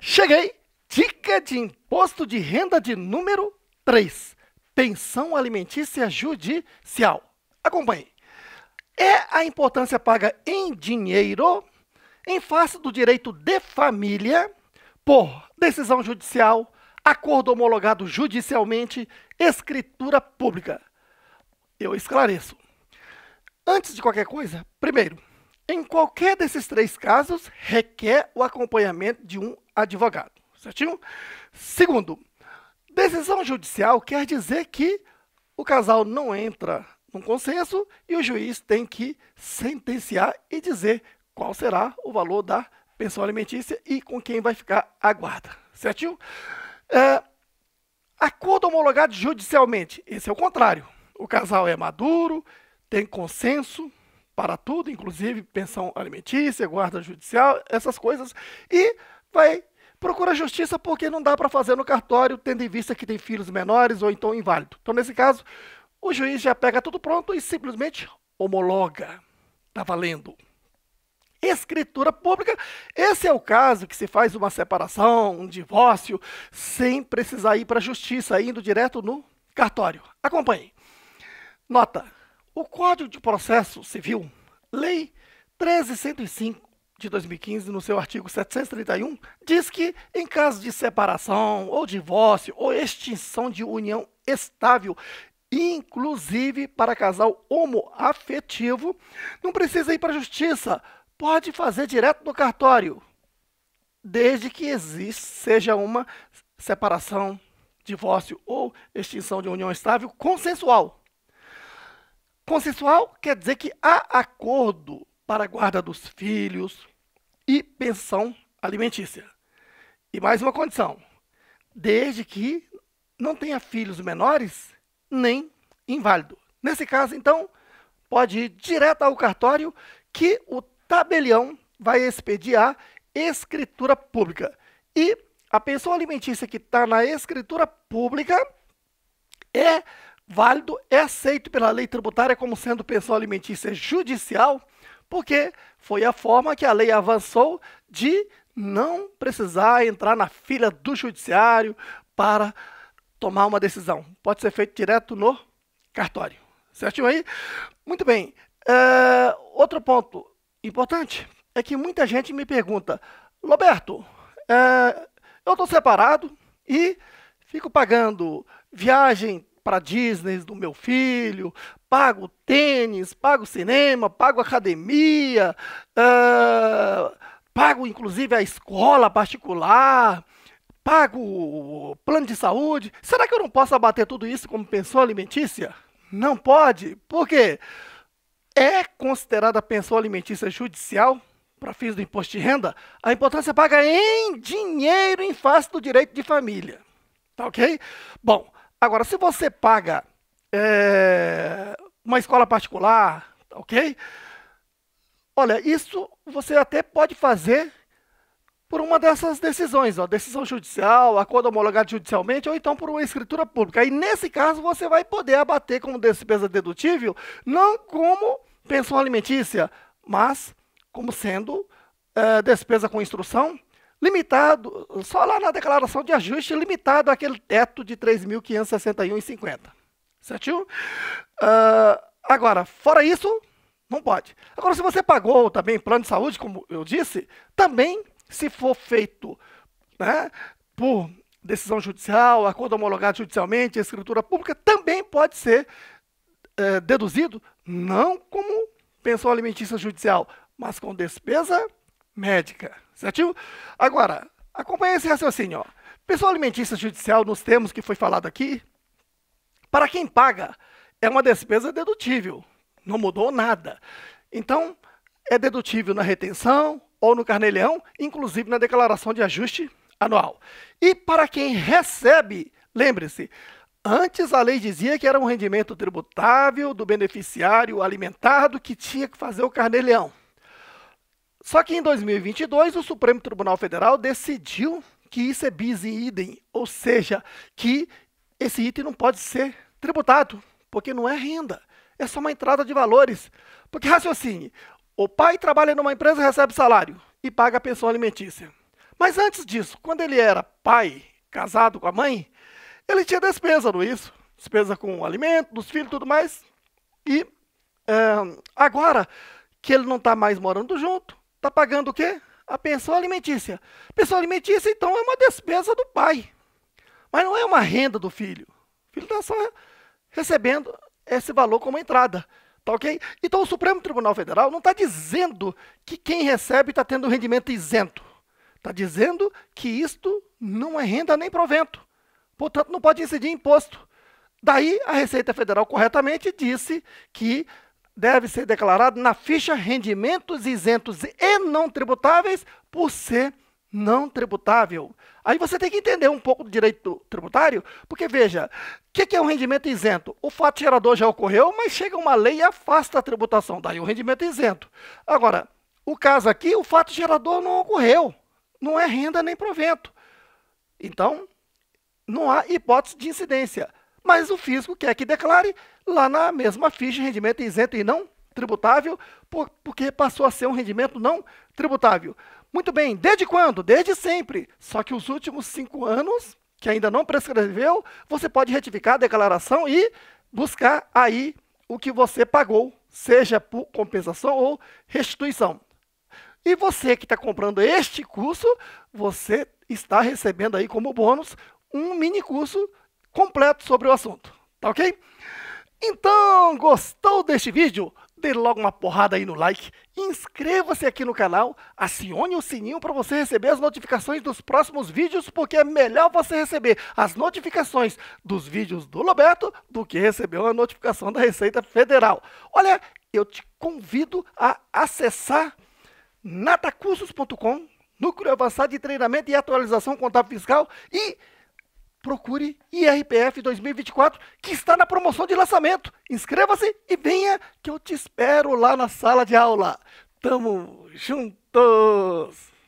Cheguei! Dica de imposto de renda de número 3. Pensão alimentícia judicial. Acompanhe. É a importância paga em dinheiro em face do direito de família por decisão judicial, acordo homologado judicialmente, escritura pública. Eu esclareço. Antes de qualquer coisa, primeiro, em qualquer desses três casos, requer o acompanhamento de um advogado, certinho? Segundo, decisão judicial quer dizer que o casal não entra num consenso e o juiz tem que sentenciar e dizer qual será o valor da pensão alimentícia e com quem vai ficar a guarda, certinho? É, acordo homologado judicialmente, esse é o contrário. O casal é maduro, tem consenso para tudo, inclusive pensão alimentícia, guarda judicial, essas coisas, e vai procura justiça porque não dá para fazer no cartório, tendo em vista que tem filhos menores ou então inválido. Então, nesse caso, o juiz já pega tudo pronto e simplesmente homologa. Está valendo. Escritura pública, esse é o caso que se faz uma separação, um divórcio, sem precisar ir para a justiça, indo direto no cartório. Acompanhe. Nota: o Código de Processo Civil, Lei 1305, de 2015, no seu artigo 731, diz que, em caso de separação ou divórcio ou extinção de união estável, inclusive para casal homoafetivo, não precisa ir para a justiça, pode fazer direto no cartório, desde que existe, seja uma separação, divórcio ou extinção de união estável consensual. Consensual quer dizer que há acordo para a guarda dos filhos, e pensão alimentícia. E mais uma condição: desde que não tenha filhos menores nem inválido. Nesse caso, então, pode ir direto ao cartório que o tabelião vai expedir a escritura pública. E a pensão alimentícia que está na escritura pública é válido, é aceito pela lei tributária como sendo pensão alimentícia judicial porque foi a forma que a lei avançou de não precisar entrar na fila do judiciário para tomar uma decisão. Pode ser feito direto no cartório. Certinho aí? Muito bem. É, outro ponto importante é que muita gente me pergunta, Roberto, é, eu estou separado e fico pagando viagem, para Disney do meu filho, pago tênis, pago cinema, pago academia, uh, pago inclusive a escola particular, pago plano de saúde. Será que eu não posso abater tudo isso como pensão alimentícia? Não pode. Por quê? É considerada pensão alimentícia judicial? para fins do imposto de renda, a importância paga em dinheiro em face do direito de família. Tá ok? Bom, Agora, se você paga é, uma escola particular, ok? Olha, isso você até pode fazer por uma dessas decisões, ó, decisão judicial, acordo homologado judicialmente, ou então por uma escritura pública. E nesse caso, você vai poder abater como despesa dedutível, não como pensão alimentícia, mas como sendo é, despesa com instrução, limitado, só lá na declaração de ajuste, limitado àquele teto de 3.561,50. Certinho? Uh, agora, fora isso, não pode. Agora, se você pagou também plano de saúde, como eu disse, também, se for feito né, por decisão judicial, acordo homologado judicialmente, escritura pública, também pode ser é, deduzido, não como pensão alimentícia judicial, mas com despesa médica, certo? Agora, acompanha esse raciocínio. Ó. Pessoa judicial, nos termos que foi falado aqui, para quem paga, é uma despesa dedutível. Não mudou nada. Então, é dedutível na retenção ou no carneleão, inclusive na declaração de ajuste anual. E para quem recebe, lembre-se, antes a lei dizia que era um rendimento tributável do beneficiário alimentado que tinha que fazer o carneleão. Só que em 2022, o Supremo Tribunal Federal decidiu que isso é bis in idem, ou seja, que esse item não pode ser tributado, porque não é renda, é só uma entrada de valores. Porque raciocine, o pai trabalha numa empresa, recebe salário e paga a pensão alimentícia. Mas antes disso, quando ele era pai, casado com a mãe, ele tinha despesa, não é isso? Despesa com o alimento, dos filhos e tudo mais. E é, agora que ele não está mais morando junto, Está pagando o quê? A pensão alimentícia. Pensão alimentícia, então, é uma despesa do pai. Mas não é uma renda do filho. O filho está só recebendo esse valor como entrada. Tá ok? Então, o Supremo Tribunal Federal não está dizendo que quem recebe está tendo um rendimento isento. Está dizendo que isto não é renda nem provento. Portanto, não pode incidir imposto. Daí, a Receita Federal corretamente disse que deve ser declarado na ficha rendimentos isentos e não tributáveis por ser não tributável. Aí você tem que entender um pouco do direito tributário, porque veja, o que, que, é um rendimento isento? O fato gerador já ocorreu, mas chega uma lei e afasta a tributação, daí o rendimento isento. Agora, o caso aqui, o fato gerador não ocorreu, não é renda nem provento. Então, não há hipótese de incidência mas o fisco quer que declare lá na mesma ficha rendimento isento e não tributável, por, porque passou a ser um rendimento não tributável. Muito bem, desde quando? Desde sempre. Só que os últimos cinco anos, que ainda não prescreveu, você pode retificar a declaração e buscar aí o que você pagou, seja por compensação ou restituição. E você que está comprando este curso, você está recebendo aí como bônus um mini curso completo sobre o assunto, tá ok? Então, gostou deste vídeo? Dê logo uma porrada aí no like, inscreva-se aqui no canal, acione o sininho para você receber as notificações dos próximos vídeos, porque é melhor você receber as notificações dos vídeos do Roberto do que receber uma notificação da Receita Federal. Olha, eu te convido a acessar natacursos.com, núcleo avançado de treinamento e atualização contábil fiscal e procure IRPF 2024, que está na promoção de lançamento. Inscreva-se e venha que eu te espero lá na sala de aula. Tamo juntos!